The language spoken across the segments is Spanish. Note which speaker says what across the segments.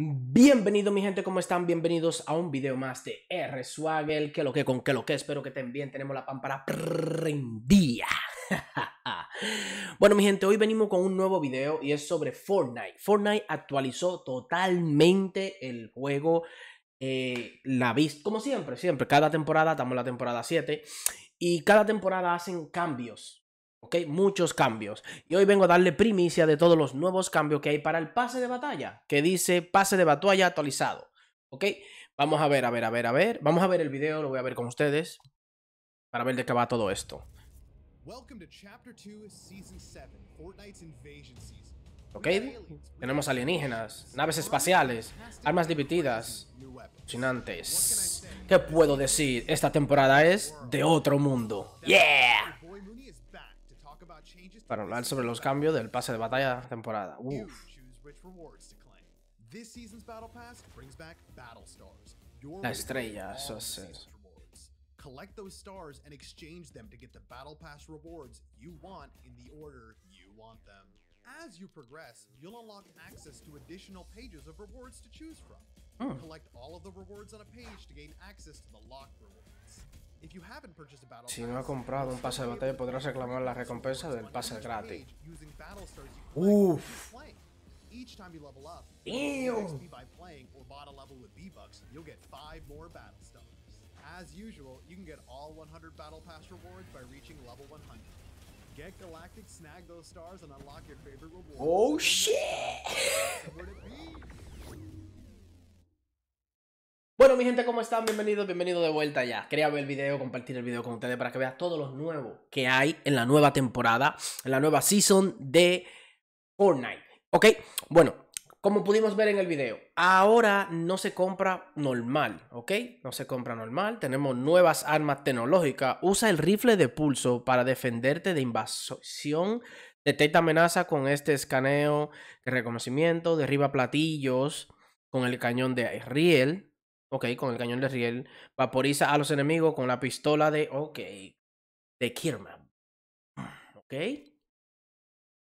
Speaker 1: Bienvenido mi gente, ¿cómo están? Bienvenidos a un video más de R Swaggle, que lo que con que lo que, espero que estén bien, tenemos la pámpara prendida. bueno mi gente, hoy venimos con un nuevo video y es sobre Fortnite. Fortnite actualizó totalmente el juego, eh, la vista, como siempre, siempre, cada temporada, estamos en la temporada 7, y cada temporada hacen cambios ¿ok? Muchos cambios. Y hoy vengo a darle primicia de todos los nuevos cambios que hay para el pase de batalla, que dice pase de batalla actualizado, ¿ok? Vamos a ver, a ver, a ver, a ver. Vamos a ver el video, lo voy a ver con ustedes, para ver de qué va todo esto. ¿Ok? Tenemos alienígenas, naves espaciales, armas divididas, chinantes. ¿Qué puedo decir? Esta temporada es de otro mundo. ¡Yeah! para hablar sobre los cambios del pase de batalla temporada. Uf.
Speaker 2: La estrella, eso es. Collect those stars and exchange them to get the Battle Pass rewards you want in the order you want them. As you progress, you'll unlock access to additional pages of rewards to choose from. Hmm. Collect all of the rewards on a page to gain access to the locked rewards. Si no ha comprado un pase de batalla, podrás reclamar la
Speaker 1: recompensa del pase gratis.
Speaker 2: Uff. As usual, you can get all 100 Battle Pass rewards by reaching level 100. Get Galactic, snag those stars, and unlock your favorite rewards. Oh shit!
Speaker 1: Bueno, mi gente, ¿cómo están? Bienvenidos, bienvenidos de vuelta ya. Quería ver el video, compartir el video con ustedes para que veas todos los nuevos que hay en la nueva temporada, en la nueva season de Fortnite. ¿Ok? Bueno, como pudimos ver en el video, ahora no se compra normal, ¿ok? No se compra normal, tenemos nuevas armas tecnológicas. Usa el rifle de pulso para defenderte de invasión. Detecta amenaza con este escaneo de reconocimiento. Derriba platillos con el cañón de riel Ok, con el cañón de riel. Vaporiza a los enemigos con la pistola de. Ok. De Kirman. Ah. Ok.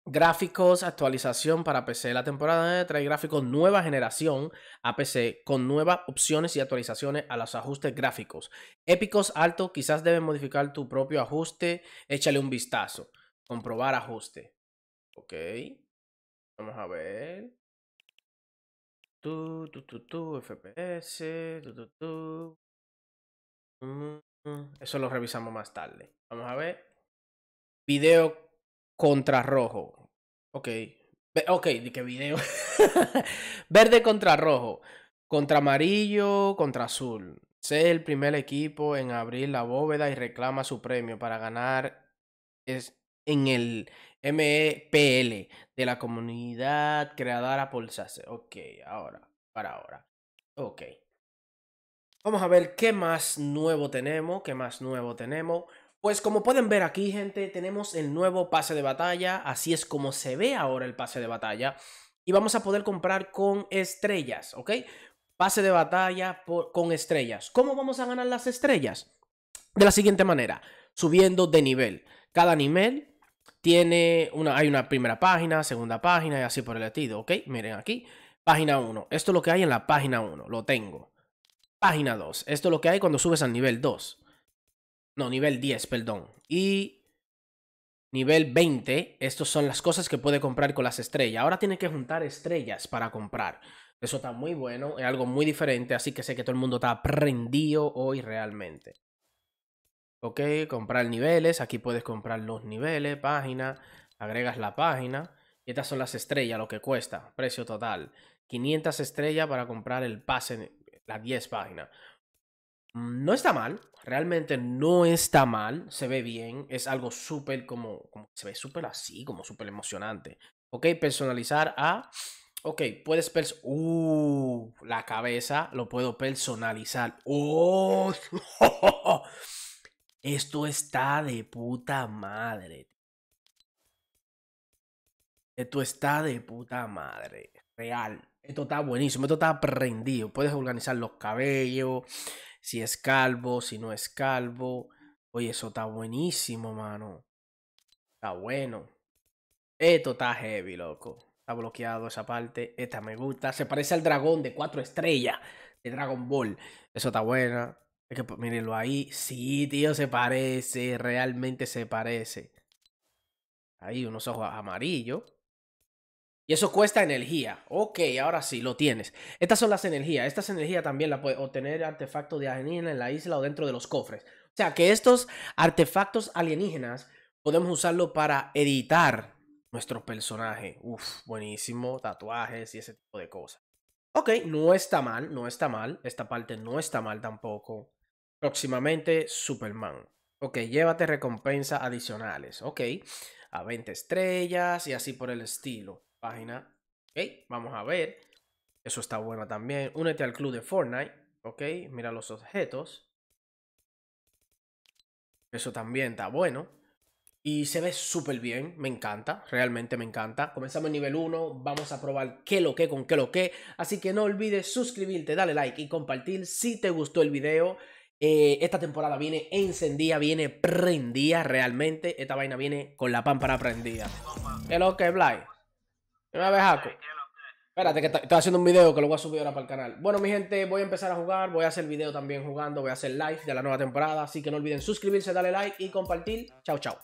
Speaker 1: Gráficos, actualización para PC. La temporada trae gráficos nueva generación a PC con nuevas opciones y actualizaciones a los ajustes gráficos. Épicos alto. quizás debes modificar tu propio ajuste. Échale un vistazo. Comprobar ajuste. Ok. Vamos a ver tu, FPS, tu, mm, Eso lo revisamos más tarde. Vamos a ver. Video contra rojo. Ok. Ok, de qué video. Verde contra rojo. Contra amarillo, contra azul. Sé el primer equipo en abrir la bóveda y reclama su premio para ganar es en el MEPL, de la comunidad creadora por Ok, ahora, para ahora. Ok. Vamos a ver qué más nuevo tenemos, qué más nuevo tenemos. Pues como pueden ver aquí, gente, tenemos el nuevo pase de batalla. Así es como se ve ahora el pase de batalla. Y vamos a poder comprar con estrellas, ¿ok? Pase de batalla por, con estrellas. ¿Cómo vamos a ganar las estrellas? De la siguiente manera, subiendo de nivel. Cada nivel tiene una, hay una primera página, segunda página y así por el estilo, ¿ok? Miren aquí, página 1, esto es lo que hay en la página 1, lo tengo. Página 2, esto es lo que hay cuando subes al nivel 2. No, nivel 10, perdón. Y nivel 20, estas son las cosas que puede comprar con las estrellas. Ahora tiene que juntar estrellas para comprar. Eso está muy bueno, es algo muy diferente, así que sé que todo el mundo está aprendido hoy realmente. Ok, comprar niveles. Aquí puedes comprar los niveles, página, agregas la página. Y estas son las estrellas, lo que cuesta, precio total. 500 estrellas para comprar el pase, las 10 páginas. No está mal, realmente no está mal, se ve bien, es algo súper como, se ve súper así, como súper emocionante. Ok, personalizar a... Ok, puedes pers Uh, la cabeza lo puedo personalizar. ¡Oh! ¡Oh, oh, oh! Esto está de puta madre. Esto está de puta madre. Real. Esto está buenísimo. Esto está prendido. Puedes organizar los cabellos. Si es calvo, si no es calvo. Oye, eso está buenísimo, mano. Está bueno. Esto está heavy, loco. Está bloqueado esa parte. Esta me gusta. Se parece al dragón de cuatro estrellas de Dragon Ball. Eso está bueno. Pues, mírenlo ahí. Sí, tío, se parece. Realmente se parece. Ahí, unos ojos amarillos. Y eso cuesta energía. Ok, ahora sí, lo tienes. Estas son las energías. Estas energías también las puedes obtener artefactos de alienígenas en la isla o dentro de los cofres. O sea que estos artefactos alienígenas podemos usarlo para editar nuestro personaje. Uf, buenísimo. Tatuajes y ese tipo de cosas. Ok, no está mal, no está mal. Esta parte no está mal tampoco. Próximamente Superman. Ok, llévate recompensas adicionales. Ok, a 20 estrellas y así por el estilo. Página. Ok, vamos a ver. Eso está bueno también. Únete al club de Fortnite. Ok, mira los objetos. Eso también está bueno. Y se ve súper bien, me encanta, realmente me encanta. Comenzamos en nivel 1, vamos a probar qué lo que con qué lo que. Así que no olvides suscribirte, darle like y compartir si te gustó el video. Eh, esta temporada viene encendida, viene prendida realmente. Esta vaina viene con la pámpara prendida. ¿Qué lo que, Bly? me ves, Espérate, que estoy haciendo un video que lo voy a subir ahora para el canal. Bueno, mi gente, voy a empezar a jugar. Voy a hacer video también jugando. Voy a hacer live de la nueva temporada. Así que no olviden suscribirse, darle like y compartir. Chao, chao.